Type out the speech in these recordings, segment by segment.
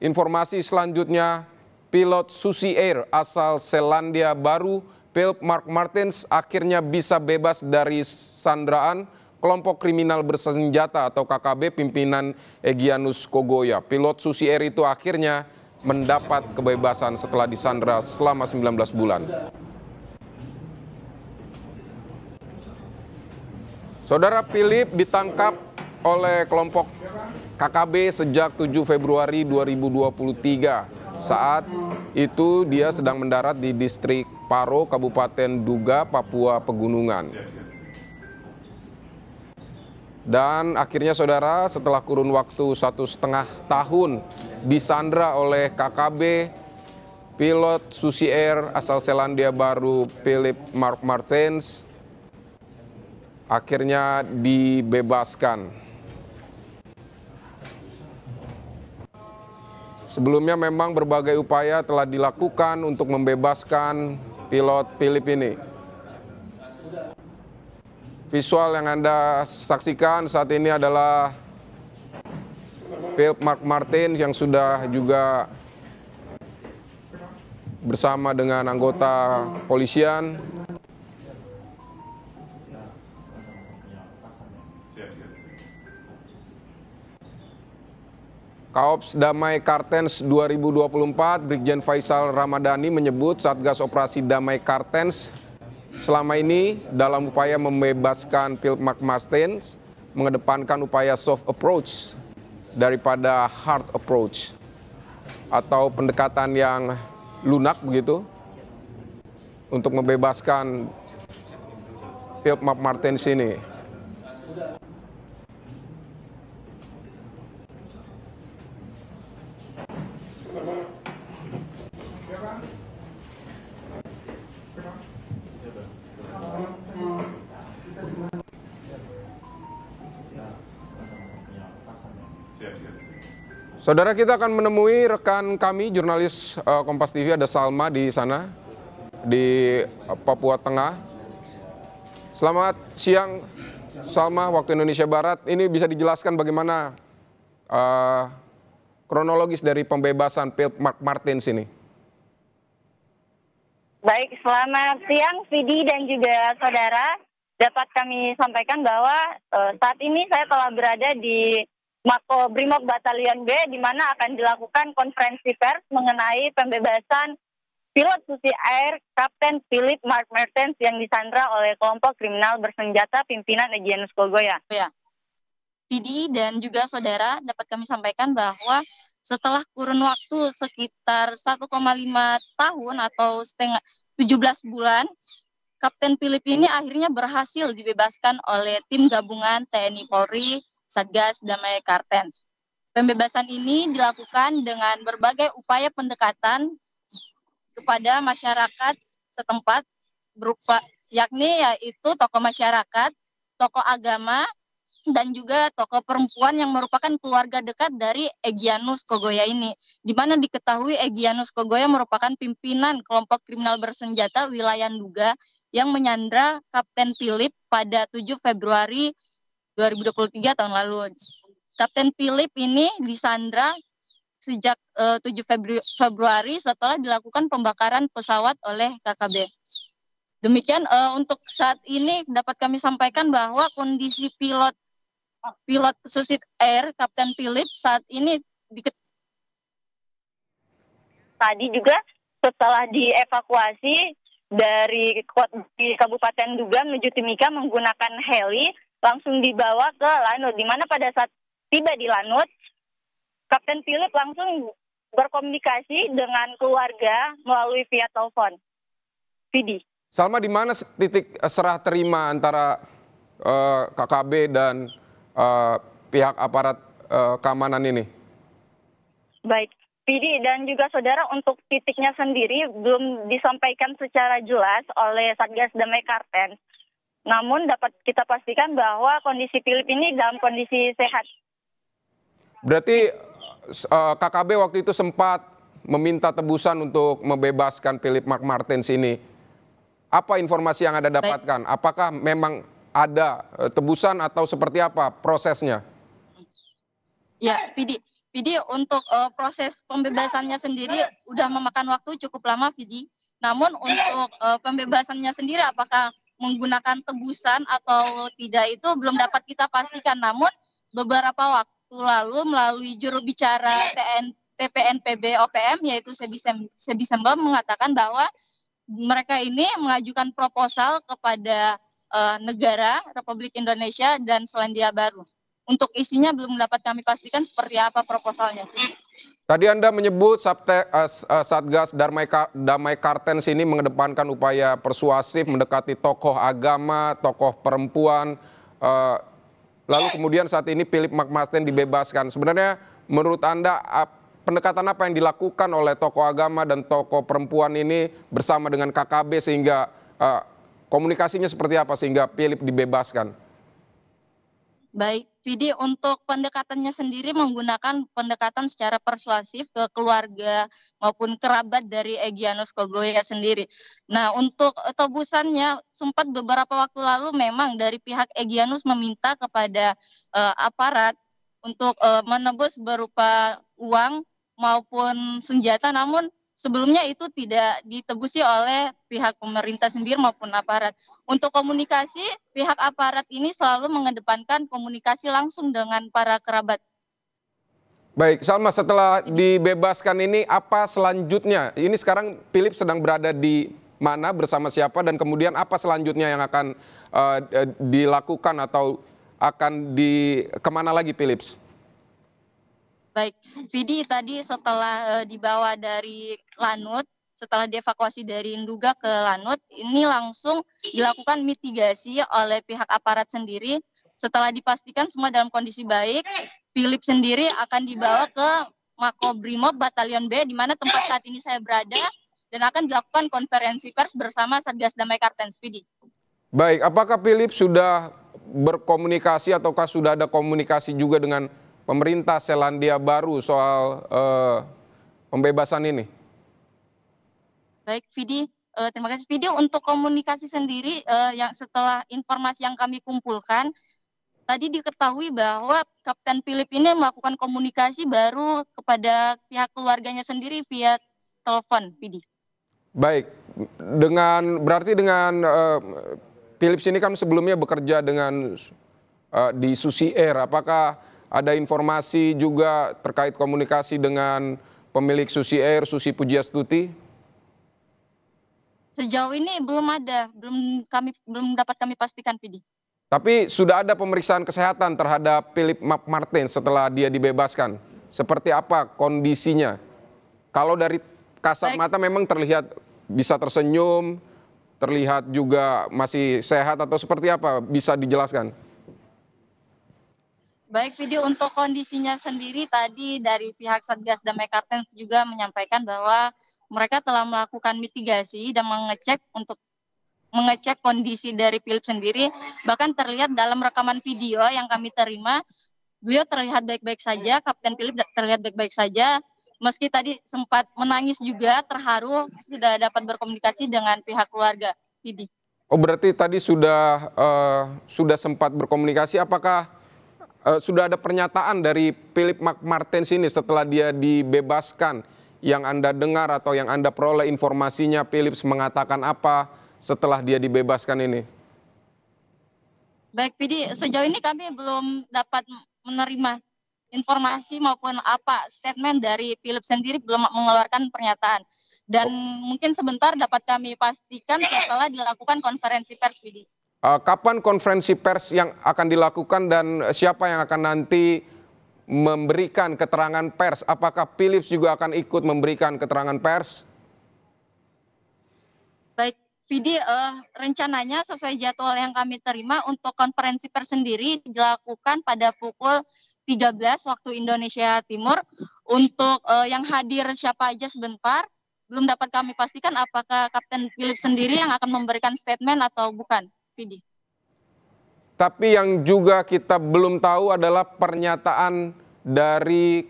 Informasi selanjutnya, pilot Susi Air asal Selandia Baru, Philip Mark Martins akhirnya bisa bebas dari sandraan kelompok kriminal bersenjata atau KKB pimpinan Egyanus Kogoya. Pilot Susi Air itu akhirnya mendapat kebebasan setelah disandra selama 19 bulan. Saudara Philip ditangkap oleh kelompok KKB sejak 7 Februari 2023. Saat itu dia sedang mendarat di distrik Paro, Kabupaten Duga, Papua Pegunungan. Dan akhirnya saudara setelah kurun waktu satu setengah tahun disandra oleh KKB pilot Susi Air asal Selandia Baru Philip Mark Martens akhirnya dibebaskan. Sebelumnya memang berbagai upaya telah dilakukan untuk membebaskan pilot Philip ini. Visual yang Anda saksikan saat ini adalah Philip Mark Martin yang sudah juga bersama dengan anggota polisian Kaops Damai Kartens 2024 Brigjen Faisal Ramadhani menyebut Satgas Operasi Damai Kartens selama ini dalam upaya membebaskan Pilmak Mastens mengedepankan upaya soft approach daripada hard approach atau pendekatan yang lunak begitu untuk membebaskan Pilmak Martens ini. Saudara kita akan menemui rekan kami jurnalis uh, Kompas TV ada Salma di sana di eh, Papua Tengah. Selamat siang Salma waktu Indonesia Barat. Ini bisa dijelaskan bagaimana uh, kronologis dari pembebasan Philip Mark Martins ini? Baik, selamat siang Fidi dan juga saudara. Dapat kami sampaikan bahwa uh, saat ini saya telah berada di Mako Brimob Batalion B di mana akan dilakukan konferensi pers mengenai pembebasan pilot Susi Air Kapten Philip Mark Mertens yang disandra oleh kelompok kriminal bersenjata pimpinan Egyanus Kogoya. Ya. Didi dan juga saudara dapat kami sampaikan bahwa setelah kurun waktu sekitar 1,5 tahun atau setengah 17 bulan Kapten Philip ini akhirnya berhasil dibebaskan oleh tim gabungan TNI Polri Satgas Damai Kartens. Pembebasan ini dilakukan dengan berbagai upaya pendekatan kepada masyarakat setempat berupa yakni yaitu tokoh masyarakat, tokoh agama, dan juga tokoh perempuan yang merupakan keluarga dekat dari Egyanus Kogoya ini. Di mana diketahui Egyanus Kogoya merupakan pimpinan kelompok kriminal bersenjata wilayah Nduga yang menyandra Kapten Philip pada 7 Februari 2023 tahun lalu. Kapten Philip ini disandra sejak eh, uh, 7 Febru Februari setelah dilakukan pembakaran pesawat oleh KKB. Demikian uh, untuk saat ini dapat kami sampaikan bahwa kondisi pilot pilot Susit Air Kapten Philip saat ini tadi juga setelah dievakuasi dari Kabupaten Duga menuju Timika menggunakan heli langsung dibawa ke Lanut di mana pada saat tiba di Lanut Kapten Philip langsung berkomunikasi dengan keluarga melalui via telepon. Vidi. Salma di mana titik eh, serah terima antara uh, eh, KKB dan uh, pihak aparat uh, keamanan ini? Baik, Vidi dan juga saudara untuk titiknya sendiri belum disampaikan secara jelas oleh Satgas Damai Kartens. Namun dapat kita pastikan bahwa kondisi Philip ini dalam kondisi sehat. Berarti uh, eh, KKB waktu itu sempat meminta tebusan untuk membebaskan Philip Mark Martens ini. Apa informasi yang Anda dapatkan? Baik. Apakah memang ada eh, tebusan atau seperti apa prosesnya? Ya, Vidi. Vidi, untuk uh, proses pembebasannya sendiri udah memakan waktu cukup lama, Vidi. Namun untuk uh, pembebasannya sendiri, apakah menggunakan tebusan atau tidak itu belum dapat kita pastikan. Namun beberapa waktu lalu melalui juru bicara TN, TPNPB OPM yaitu Sebi, Sebi Semba mengatakan bahwa mereka ini mengajukan proposal kepada uh, negara Republik Indonesia dan Selandia Baru. Untuk isinya belum dapat kami pastikan seperti apa proposalnya. Tadi Anda menyebut Sabte, uh, Satgas Damai, Damai Kartens ini mengedepankan upaya persuasif mendekati tokoh agama, tokoh perempuan. Uh, lalu kemudian saat ini Philip Magmasten dibebaskan. Sebenarnya menurut Anda uh, pendekatan apa yang dilakukan oleh tokoh agama dan tokoh perempuan ini bersama dengan KKB sehingga uh, komunikasinya seperti apa sehingga Philip dibebaskan? Baik, Vidi, untuk pendekatannya sendiri menggunakan pendekatan secara persuasif ke keluarga maupun kerabat dari Egyanus Kogoya sendiri. Nah, untuk tebusannya sempat beberapa waktu lalu memang dari pihak Egyanus meminta kepada uh, aparat untuk uh, menebus berupa uang maupun senjata, namun sebelumnya itu tidak ditebusi oleh pihak pemerintah sendiri maupun aparat. Untuk komunikasi, pihak aparat ini selalu mengedepankan komunikasi langsung dengan para kerabat. Baik, Salma setelah dibebaskan ini apa selanjutnya? Ini sekarang Philip sedang berada di mana bersama siapa dan kemudian apa selanjutnya yang akan uh, dilakukan atau akan di kemana lagi Philips? Baik, Vidi tadi setelah e, dibawa dari Lanut, setelah dievakuasi dari Nduga ke Lanut, ini langsung dilakukan mitigasi oleh pihak aparat sendiri. Setelah dipastikan semua dalam kondisi baik, Philip sendiri akan dibawa ke Makobrimob Batalion B, di mana tempat saat ini saya berada, dan akan dilakukan konferensi pers bersama Satgas Damai Kartens, Vidi. Baik, apakah Philip sudah berkomunikasi ataukah sudah ada komunikasi juga dengan pemerintah Selandia Baru soal uh, pembebasan ini? Baik, Vidi. Uh, terima kasih. Video untuk komunikasi sendiri uh, yang setelah informasi yang kami kumpulkan, tadi diketahui bahwa Kapten Philip ini melakukan komunikasi baru kepada pihak keluarganya sendiri via telepon, Vidi. Baik, dengan berarti dengan uh, Philips ini kan sebelumnya bekerja dengan uh, di Susi Air, apakah ada informasi juga terkait komunikasi dengan pemilik Susi Air, Susi Pujiastuti? Sejauh ini belum ada, belum kami belum dapat kami pastikan, Fidi. Tapi sudah ada pemeriksaan kesehatan terhadap Philip Martin setelah dia dibebaskan. Seperti apa kondisinya? Kalau dari kasat Baik. mata memang terlihat bisa tersenyum, terlihat juga masih sehat atau seperti apa? Bisa dijelaskan? Baik, video untuk kondisinya sendiri tadi dari pihak Satgas Damai Kartens juga menyampaikan bahwa mereka telah melakukan mitigasi dan mengecek untuk mengecek kondisi dari Philip sendiri. Bahkan terlihat dalam rekaman video yang kami terima, beliau terlihat baik-baik saja, Kapten Philip terlihat baik-baik saja. Meski tadi sempat menangis juga, terharu sudah dapat berkomunikasi dengan pihak keluarga. Oh berarti tadi sudah uh, sudah sempat berkomunikasi. Apakah uh, sudah ada pernyataan dari Philip Martens ini setelah dia dibebaskan yang Anda dengar atau yang Anda peroleh informasinya Philips mengatakan apa setelah dia dibebaskan ini? Baik, Fidi. sejauh ini kami belum dapat menerima informasi maupun apa statement dari Philips sendiri belum mengeluarkan pernyataan. Dan mungkin sebentar dapat kami pastikan setelah dilakukan konferensi pers, Fidi. Eh, kapan konferensi pers yang akan dilakukan dan siapa yang akan nanti memberikan keterangan pers? Apakah Philips juga akan ikut memberikan keterangan pers? Baik, Pidi. uh, eh, rencananya sesuai jadwal yang kami terima untuk konferensi pers sendiri dilakukan pada pukul 13 waktu Indonesia Timur. Untuk uh, yang hadir siapa aja sebentar, belum dapat kami pastikan apakah Kapten Philips sendiri yang akan memberikan statement atau bukan. Fidi. Tapi yang juga kita belum tahu adalah pernyataan dari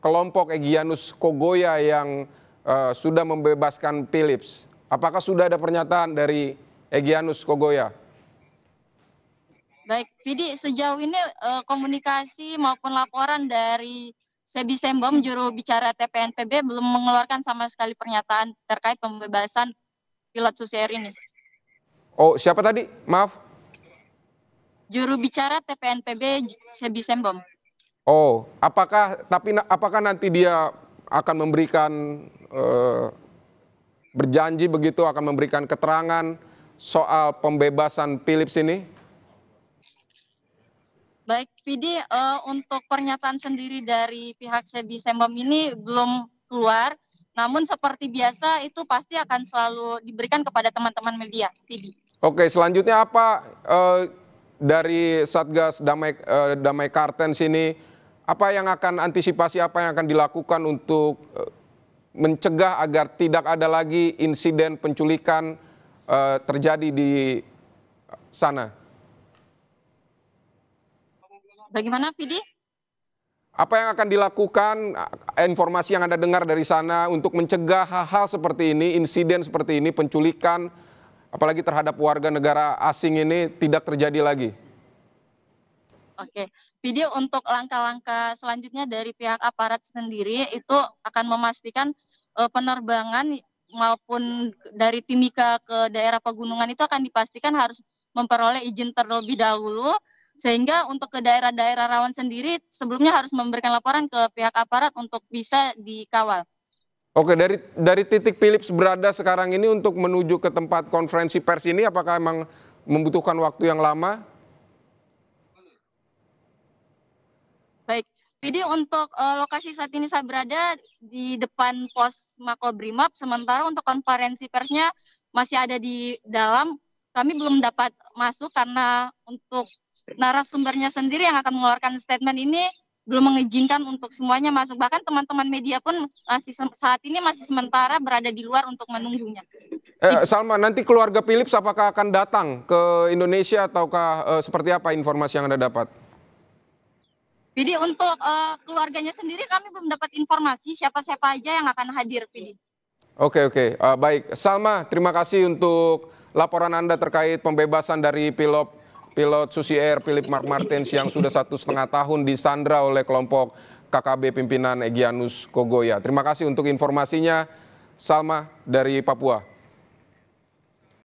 kelompok Egyanus Kogoya yang uh, sudah membebaskan Philips. Apakah sudah ada pernyataan dari Egyanus Kogoya? Baik, Vidi, sejauh ini uh, komunikasi maupun laporan dari Sebi Sembom, juru bicara TPNPB, belum mengeluarkan sama sekali pernyataan terkait pembebasan pilot air ini. Oh, siapa tadi? Maaf. Juru bicara TPNPB Sebi Sembom. Oh, apakah tapi apakah nanti dia akan memberikan eh, berjanji begitu akan memberikan keterangan soal pembebasan Philips ini? Baik, Vidi, uh, untuk pernyataan sendiri dari pihak Sebi Sembom ini belum keluar. Namun seperti biasa itu pasti akan selalu diberikan kepada teman-teman media, Pidi. Oke, selanjutnya apa eh, dari Satgas Damai eh, Damai Kartens ini? Apa yang akan antisipasi apa yang akan dilakukan untuk eh, mencegah agar tidak ada lagi insiden penculikan eh, terjadi di sana? Bagaimana, Fidi? Apa yang akan dilakukan, eh, informasi yang Anda dengar dari sana untuk mencegah hal-hal seperti ini, insiden seperti ini, penculikan, apalagi terhadap warga negara asing ini tidak terjadi lagi? Oke, video untuk langkah-langkah selanjutnya dari pihak aparat sendiri itu akan memastikan eh, penerbangan maupun dari Timika ke daerah pegunungan itu akan dipastikan harus memperoleh izin terlebih dahulu sehingga untuk ke daerah-daerah rawan sendiri sebelumnya harus memberikan laporan ke pihak aparat untuk bisa dikawal. Oke, dari dari titik Philips berada sekarang ini untuk menuju ke tempat konferensi pers ini apakah emang membutuhkan waktu yang lama? Baik, jadi untuk uh, lokasi saat ini saya berada di depan pos Makobrimob, sementara untuk konferensi persnya masih ada di dalam. Kami belum dapat masuk karena untuk narasumbernya sendiri yang akan mengeluarkan statement ini belum mengizinkan untuk semuanya masuk. Bahkan teman-teman media pun masih saat ini masih sementara berada di luar untuk menunggunya. Eh, Salma, nanti keluarga Philips apakah akan datang ke Indonesia ataukah eh, seperti apa informasi yang Anda dapat? Jadi untuk eh, keluarganya sendiri kami belum dapat informasi siapa-siapa aja yang akan hadir, Pidi. Oke, oke. Uh, baik. Salma, terima kasih untuk laporan Anda terkait pembebasan dari pilot pilot Susi Air Philip Mark Martens yang sudah satu setengah tahun disandra oleh kelompok KKB pimpinan Egyanus Kogoya. Terima kasih untuk informasinya Salma dari Papua.